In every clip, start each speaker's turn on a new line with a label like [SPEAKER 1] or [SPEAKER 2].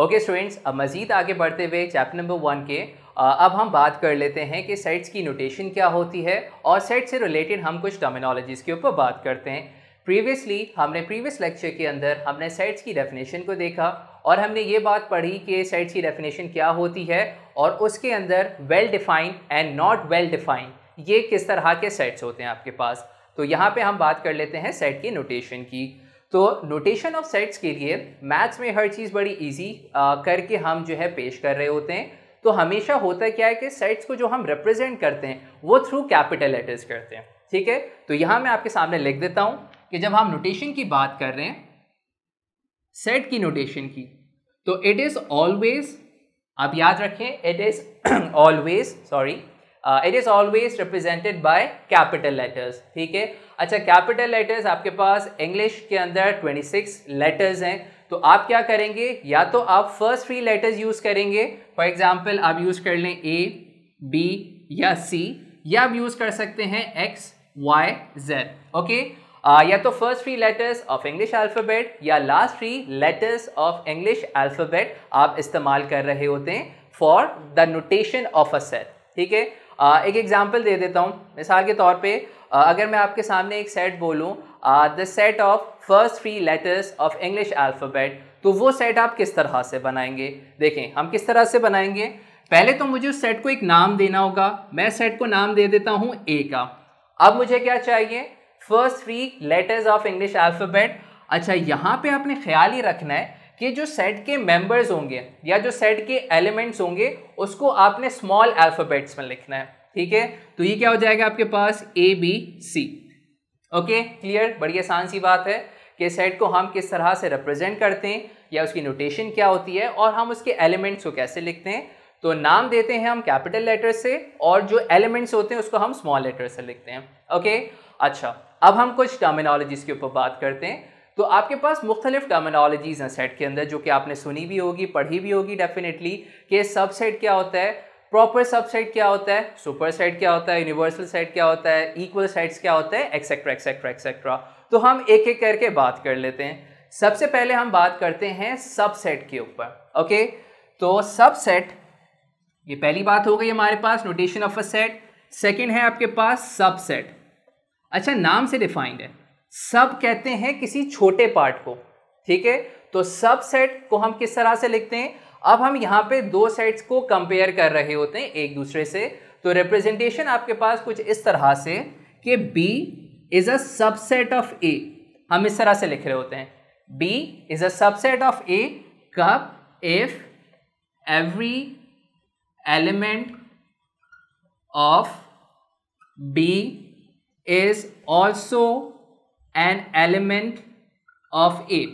[SPEAKER 1] Okay students अब मज़ीद आगे बढ़ते हुए चैप्टर नंबर वन के अब हम बात कर लेते हैं कि सेट्स की नोटेशन क्या होती है और सेट से रिलेटेड हम कुछ टर्मिनोलॉजीज़ के ऊपर बात करते हैं प्रीवियसली हमने प्रीवियस लेक्चर के अंदर हमने सेट्स की डेफिनेशन को देखा और हमने ये बात पढ़ी कि सेट्स की डेफिनेशन क्या होती है और उसके अंदर well defined and not well defined ये किस तरह के सेट्स होते हैं आपके पास तो यहाँ पर हम बात कर लेते हैं सेट की नोटेशन की तो नोटेशन ऑफ सेट्स के लिए मैथ्स में हर चीज़ बड़ी ईजी करके हम जो है पेश कर रहे होते हैं तो हमेशा होता क्या है कि सेट्स को जो हम रिप्रेजेंट करते हैं वो थ्रू कैपिटल लेटर्स करते हैं ठीक है तो यहाँ मैं आपके सामने लिख देता हूँ कि जब हम नोटेशन की बात कर रहे हैं सेट की नोटेशन की तो इट इज़ ऑलवेज आप याद रखें it is always sorry it is always represented by capital letters ठीक है अच्छा कैपिटल लेटर्स आपके पास इंग्लिश के अंदर 26 लेटर्स हैं तो आप क्या करेंगे या तो आप फर्स्ट थ्री लेटर्स यूज़ करेंगे फॉर एग्जाम्पल आप यूज़ कर लें ए बी या सी या आप यूज़ कर सकते हैं एक्स वाई जेड ओके या तो first three letters of English alphabet या last three letters of English alphabet आप इस्तेमाल कर रहे होते हैं for the notation of a set ठीक है एक एग्जाम्पल दे देता हूँ मिसाल के तौर पर अगर मैं आपके सामने एक सेट बोलूँ the set of first three letters of English alphabet तो वो सेट आप किस तरह से बनाएंगे देखें हम किस तरह से बनाएंगे पहले तो मुझे उस सेट को एक नाम देना होगा मैं सेट को नाम दे देता हूँ ए का अब मुझे क्या चाहिए first three letters of English alphabet अच्छा यहाँ पे आपने ख्याल ही रखना है कि जो सेट के मेंबर्स होंगे या जो सेट के एलिमेंट्स होंगे उसको आपने स्मॉल अल्फ़ाबेट्स में लिखना है ठीक है तो ये क्या हो जाएगा आपके पास A B C okay clear बढ़िया आसान सी बात है कि सेट को हम किस तरह से रिप्रेजेंट करते हैं या उसकी नोटेशन क्या होती है और हम उसके एलिमेंट्स को कैसे लिखते हैं तो नाम देते हैं हम कैपिटल लेटर से और जो एलिमेंट्स होते हैं उसको हम स्मॉल लेटर से लिखते हैं ओके अच्छा अब हम कुछ टर्मिनोलॉजीज के ऊपर बात करते हैं तो आपके पास मुख्तलिफ टर्मिनोलॉजीज़ हैं सेट के अंदर जो कि आपने सुनी भी होगी पढ़ी भी होगी डेफिनेटली कि सबसेट क्या होता है प्रॉपर सबसेट क्या होता है सुपर सेट क्या होता है यूनिवर्सल सेट क्या होता है इक्वल सेट्स क्या होता है एक्सेट्रा एक्सेट्रा एक्सेट्रा तो हम एक एक करके बात कर लेते हैं सबसे पहले हम बात करते हैं सबसेट के ऊपर ओके तो सबसेट ये पहली बात हो गई हमारे पास notation of a set second है आपके पास सबसेट अच्छा नाम से डिफाइंड है सब कहते हैं किसी छोटे पार्ट को ठीक है तो सब सेट को हम किस तरह से लिखते हैं अब हम यहाँ पे दो सेट्स को कंपेयर कर रहे होते हैं एक दूसरे से तो रिप्रेजेंटेशन आपके पास कुछ इस तरह से कि B is a subset of A हम इस तरह से लिख रहे होते हैं B is a subset of A कब if every element of B is also an element of A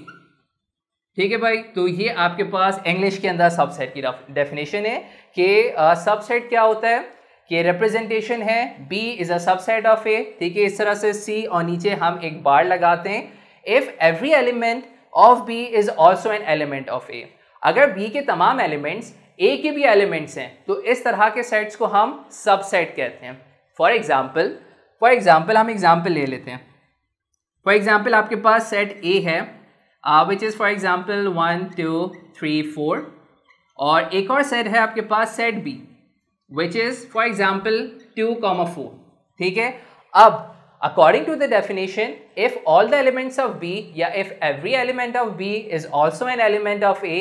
[SPEAKER 1] ठीक है भाई तो ये आपके पास इंग्लिश के अंदर सबसेट की डेफिनेशन है कि सबसेट क्या होता है कि रिप्रेजेंटेशन है B is a subset of A ठीक है इस तरह से सी और नीचे हम एक बार लगाते हैं if every element of B is also an element of A अगर बी के तमाम एलिमेंट्स ए के भी एलिमेंट्स हैं तो इस तरह के सेट्स को हम सबसेट कहते हैं फॉर एग्जाम्पल फॉर एग्जाम्पल हम एग्जाम्पल ले लेते हैं फॉर एग्जाम्पल आपके पास सेट ए है which is for example one two three four और एक और सेट है आपके पास set B which is for example two comma four ठीक है अब to the definition if all the elements of B या if every element of B is also an element of A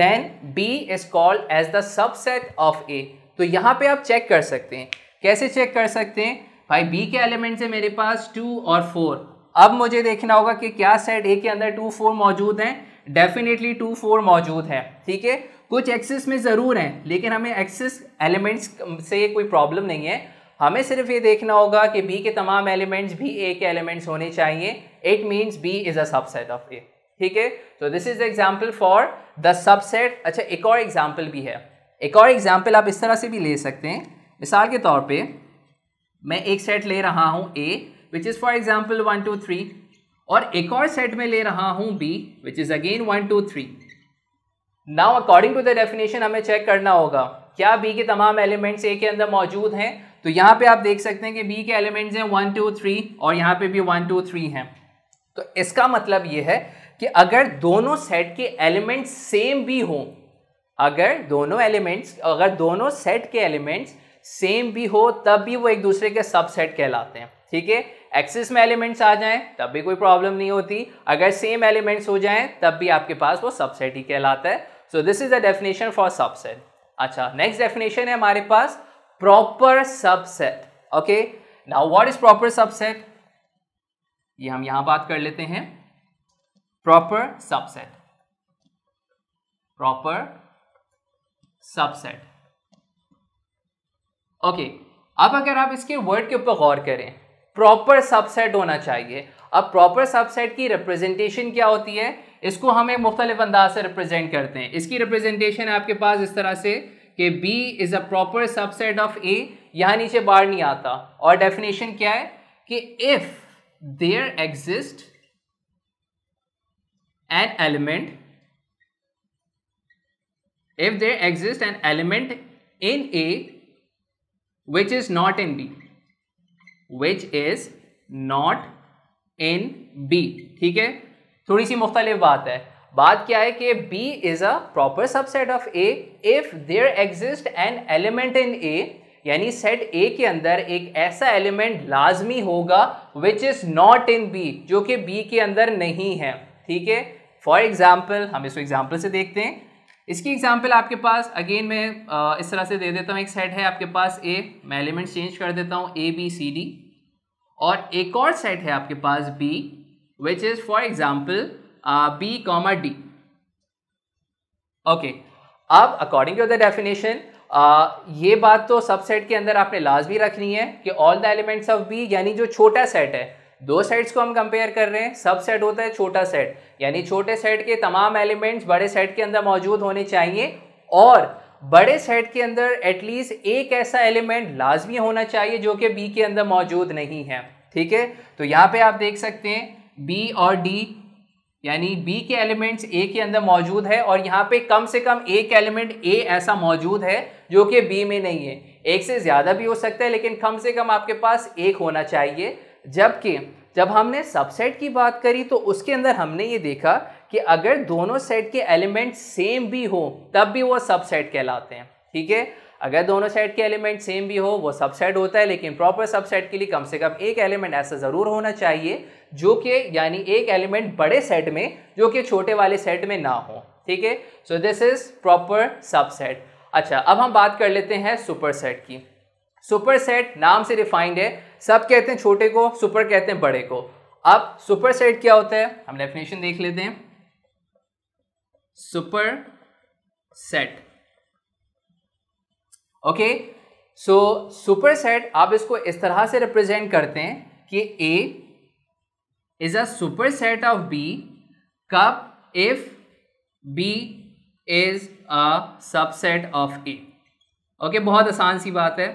[SPEAKER 1] a B is called as the subset of A तो यहाँ पे आप check कर सकते हैं कैसे check कर सकते हैं भाई बी के एलिमेंट्स है मेरे पास टू और फोर अब मुझे देखना होगा कि क्या सेट ए के अंदर टू फोर मौजूद हैं डेफिनेटली टू फोर मौजूद है ठीक है कुछ एक्सेस में ज़रूर हैं लेकिन हमें एक्सेस एलिमेंट्स से कोई प्रॉब्लम नहीं है हमें सिर्फ ये देखना होगा कि बी के तमाम एलिमेंट्स भी ए के एलिमेंट्स होने चाहिए it means B is a subset of A ठीक है तो this is example for the subset अच्छा एक और एग्जाम्पल भी है एक और एग्जाम्पल आप इस तरह से भी ले सकते हैं मिसाल के तौर पर मैं एक सेट ले रहा हूँ A which is for example one two three और एक और सेट में ले रहा हूं B which is again one two three now according to the definition हमें चेक करना होगा क्या बी के तमाम एलिमेंट्स ए के अंदर मौजूद हैं तो यहां पे आप देख सकते हैं कि बी के एलिमेंट्स हैं वन टू थ्री और यहां पे भी वन टू थ्री हैं तो इसका मतलब यह है कि अगर दोनों सेट के एलिमेंट्स सेम भी हों अगर दोनों एलिमेंट्स अगर दोनों सेट के एलिमेंट्स सेम भी हो तब भी वो एक दूसरे के सबसेट कहलाते हैं ठीक है एक्सिस में एलिमेंट्स आ जाएं तब भी कोई प्रॉब्लम नहीं होती अगर सेम एलिमेंट्स हो जाएं तब भी आपके पास वो सबसेट ही कहलाता है so this is the definition for subset अच्छा नेक्स्ट डेफिनेशन है हमारे पास proper subset okay now what is proper subset ये हम यहां बात कर लेते हैं proper subset proper subset okay अब अगर आप इसके वर्ड के ऊपर गौर करें प्रॉपर सबसेट होना चाहिए अब प्रॉपर सबसेट की रिप्रेजेंटेशन क्या होती है इसको हम एक मुख्तलिफ अंदाज से रिप्रेजेंट करते हैं इसकी रिप्रेजेंटेशन आपके पास इस तरह से कि B is a proper subset of A यहाँ नीचे बाहर नहीं आता और डेफिनेशन क्या है कि if there exist an element if there exist an element in A which is not in B which is not in B ठीक है थोड़ी सी मुख्तलिफ बात है बात क्या है कि B is a proper subset of A if there exist an element in A यानी सेट A के अंदर एक ऐसा एलिमेंट लाजमी होगा which is not in B जो कि B के अंदर नहीं है ठीक है फॉर एग्जाम्पल हम इसको एग्जाम्पल से देखते हैं इसकी एग्जाम्पल आपके पास अगेन मैं इस तरह से दे देता हूँ एक सेट है आपके पास ए मैं एलिमेंट चेंज कर देता हूँ ए बी सी डी और एक और सेट है आपके पास B which is for example B comma D okay अब अकॉर्डिंग टू द डेफिनेशन ये बात तो सबसेट के अंदर आपने लाजमी रखनी है कि all the elements of B यानी जो छोटा सेट है दो सेट्स को हम कंपेयर कर रहे हैं सब सेट होता है छोटा सेट यानी छोटे सेट के तमाम एलिमेंट्स बड़े सेट के अंदर मौजूद होने चाहिए और बड़े सेट के अंदर एटलीस्ट एक ऐसा एलिमेंट लाजमी होना चाहिए जो कि बी के अंदर मौजूद नहीं है ठीक है तो यहाँ पे आप देख सकते हैं बी और डी यानी बी के एलिमेंट्स ए के अंदर मौजूद है और यहाँ पे कम से कम एक एलिमेंट ए ऐसा मौजूद है जो कि बी में नहीं है एक से ज़्यादा भी हो सकता है लेकिन कम से कम आपके पास एक होना चाहिए जबकि जब हमने सबसेट की बात करी तो उसके अंदर हमने ये देखा कि अगर दोनों सेट के एलिमेंट सेम भी हो तब भी वो सबसेट कहलाते हैं ठीक है अगर दोनों सेट के एलिमेंट सेम भी हो वो सबसेट होता है लेकिन प्रॉपर सबसेट के लिए कम से कम एक एलिमेंट ऐसा ज़रूर होना चाहिए जो कि यानी एक एलिमेंट बड़े सेट में जो कि छोटे वाले सेट में ना हो ठीक है so this is proper subset अच्छा अब हम बात कर लेते हैं सुपर सेट की सुपर सेट नाम से डिफाइंड है सब कहते हैं छोटे को सुपर कहते हैं बड़े को अब सुपर सेट क्या होता है हम डेफिनेशन देख लेते हैं super set okay so super set आप इसको इस तरह से रिप्रेजेंट करते हैं कि A is a super set of B कब if B is a subset of A okay बहुत आसान सी बात है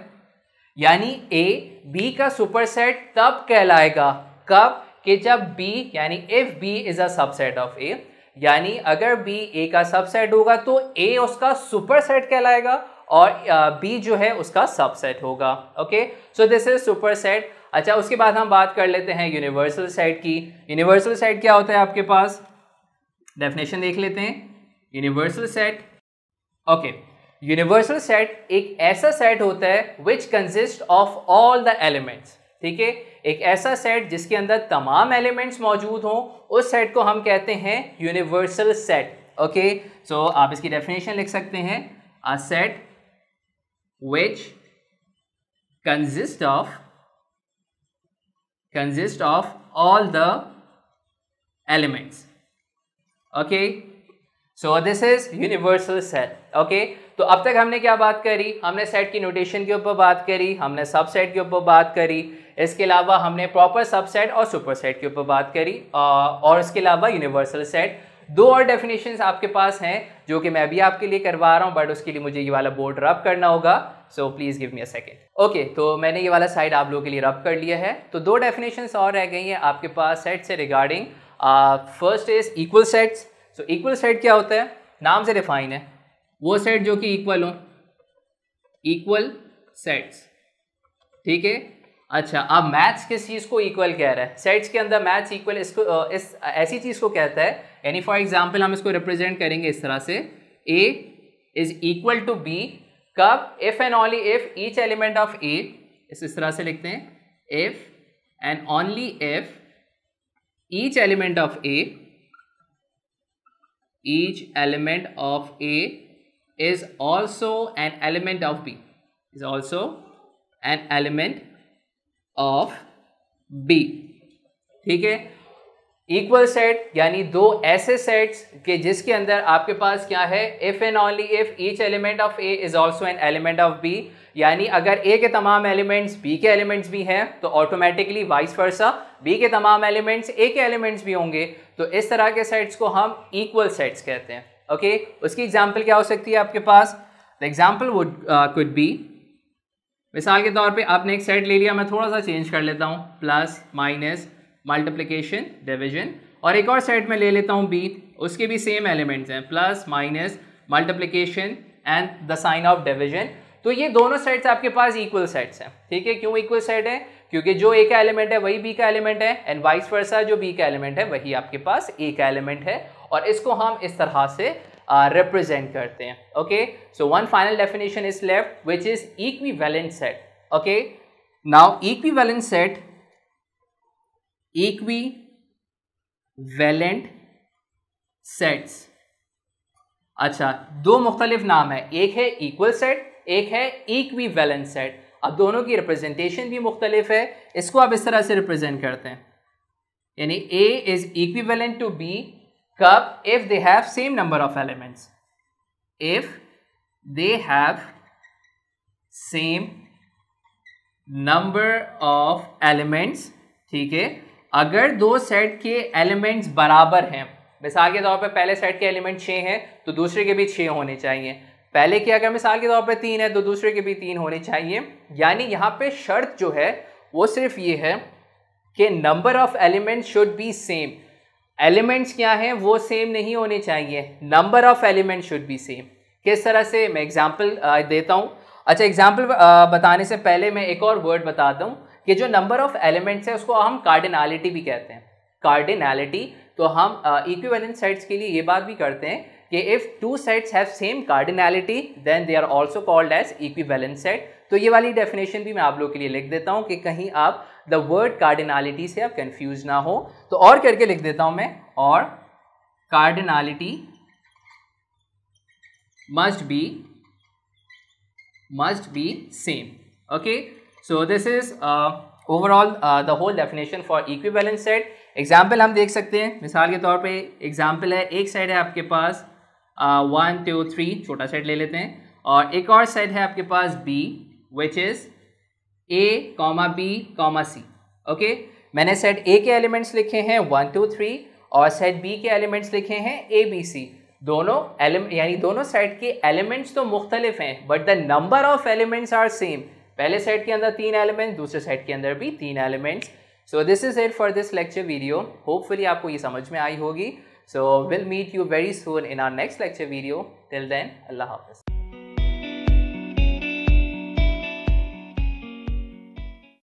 [SPEAKER 1] यानी ए बी का सुपर सेट तब कहलाएगा कब कि जब बी यानी if B is a subset of A यानी अगर बी ए का सबसेट होगा तो ए उसका सुपरसेट कहलाएगा और बी जो है उसका सबसेट होगा okay so this is super set अच्छा उसके बाद हम बात कर लेते हैं यूनिवर्सल सेट की यूनिवर्सल सेट क्या होता है आपके पास डेफिनेशन देख लेते हैं universal set okay universal set एक ऐसा सेट होता है which consist of all the elements ठीक है एक ऐसा सेट जिसके अंदर तमाम एलिमेंट्स मौजूद हों उस सेट को हम कहते हैं यूनिवर्सल सेट ओके सो आप इसकी डेफिनेशन लिख सकते हैं a set which consist of consist of all the elements okay so this is universal set okay तो अब तक हमने क्या बात करी हमने सेट की नोटेशन के ऊपर बात करी हमने सबसेट के ऊपर बात करी इसके अलावा हमने प्रॉपर सबसेट और सुपर सेट के ऊपर बात करी और इसके अलावा यूनिवर्सल सेट दो और डेफिनेशन आपके पास हैं जो कि मैं भी आपके लिए करवा रहा हूँ बट उसके लिए मुझे ये वाला बोर्ड रब करना होगा so please give me a second okay तो मैंने ये वाला साइड आप लोगों के लिए रब कर लिया है तो दो डेफिनेशन और रह गई हैं आपके पास सेट से regarding first is equal sets so equal set क्या होता है नाम से डिफाइन है वो सेट जो कि इक्वल हो इक्वल सेट्स ठीक है अच्छा अब मैथ्स किस चीज़ को इक्वल कह रहा है सेट्स के अंदर मैथ्स इक्वल इसको इस ऐसी चीज़ को कहता है यानी फॉर एग्जांपल हम इसको रिप्रेजेंट करेंगे इस तरह से A is equal to B कब if and only if each element of A इस तरह से लिखते हैं if and only if each element of A each element of A is also an element of B is also an element of B ठीक है equal set यानी दो ऐसे सेट्स के जिसके अंदर आपके पास क्या है if and only if each element of A is also an element of B यानी अगर ए के तमाम एलिमेंट्स बी के एलिमेंट्स भी हैं तो ऑटोमेटिकली वाइस वर्सा बी के तमाम एलिमेंट्स ए के एलिमेंट्स भी होंगे तो इस तरह के सेट्स को हम इक्वल सेट्स कहते हैं ओके okay? उसकी एग्जाम्पल क्या हो सकती है आपके पास the example would could be मिसाल के तौर पे आपने एक सेट ले लिया मैं थोड़ा सा चेंज कर लेता हूँ प्लस माइनस मल्टीप्लिकेशन डिविजन और एक और सेट में ले लेता हूँ बी उसके भी सेम एलिमेंट्स हैं plus minus multiplication and the sign of division तो ये दोनों सेट्स आपके पास इक्वल सेट्स हैं ठीक है क्यों इक्वल सेट है क्योंकि जो ए का एलिमेंट है वही बी का एलिमेंट है एंड वाइस वर्सा जो बी का एलिमेंट है वही आपके पास ए का एलिमेंट है और इसको हम इस तरह से रिप्रेजेंट uh, करते हैं okay so one final definition is left which is equivalent set okay now equivalent set equivalent sets अच्छा दो मुख्तलिफ नाम है एक है इक्वल सेट एक है इक्वी वैलेंस सेट अब दोनों की रिप्रेजेंटेशन भी मुख्तलिफ है इसको आप इस तरह से रिप्रेजेंट करते हैं यानी A is equivalent to B कब if they have same number of elements if they have same number of elements ठीक है अगर दो सेट के एलिमेंट्स बराबर हैं मिसाल के तौर पे पहले सेट के एलिमेंट छः हैं तो दूसरे के भी छः होने चाहिए पहले के अगर मिसाल के तौर पे तीन है तो दूसरे के भी तीन होने चाहिए यानी यहाँ पे शर्त जो है वो सिर्फ ये है कि number of element should be same elements क्या हैं वो सेम नहीं होने चाहिए number of element should be same किस तरह से मैं एग्जाम्पल देता हूँ अच्छा एग्जाम्पल बताने से पहले मैं एक और वर्ड बताता हूँ कि जो नंबर ऑफ एलिमेंट्स है उसको हम कार्डिनालिटी भी कहते हैं कार्डिनालिटी तो हम इक्विवेलेंट uh, सेट्स के लिए ये बात भी करते हैं कि if two sets have same cardinality then they are also called as equi set तो ये वाली डेफिनेशन भी मैं आप लोग के लिए लिख देता हूँ कि कहीं आप द वर्ड कार्डिनालिटी से आप कन्फ्यूज ना हो तो और करके लिख देता हूँ मैं और cardinality must be must be same okay so this is overall the whole definition for equivalence set example हम देख सकते हैं मिसाल के तौर पे एग्जाम्पल है एक साइड है आपके पास वन टू थ्री छोटा सेट ले लेते हैं और एक और साइड है आपके पास B which is a comma b comma c okay मैंने सेट ए के एलिमेंट्स लिखे हैं वन टू थ्री और सेट बी के एलिमेंट्स लिखे हैं ए बी सी दोनों यानी दोनों सेट के एलिमेंट्स तो मुख्तलिफ हैं but the number of elements are same पहले सेट के अंदर तीन एलिमेंट्स दूसरे सेट के अंदर भी तीन elements so this is it for this lecture video hopefully आपको ये समझ में आई होगी so will meet you very soon in our next lecture video till then अल्लाह हाफिज़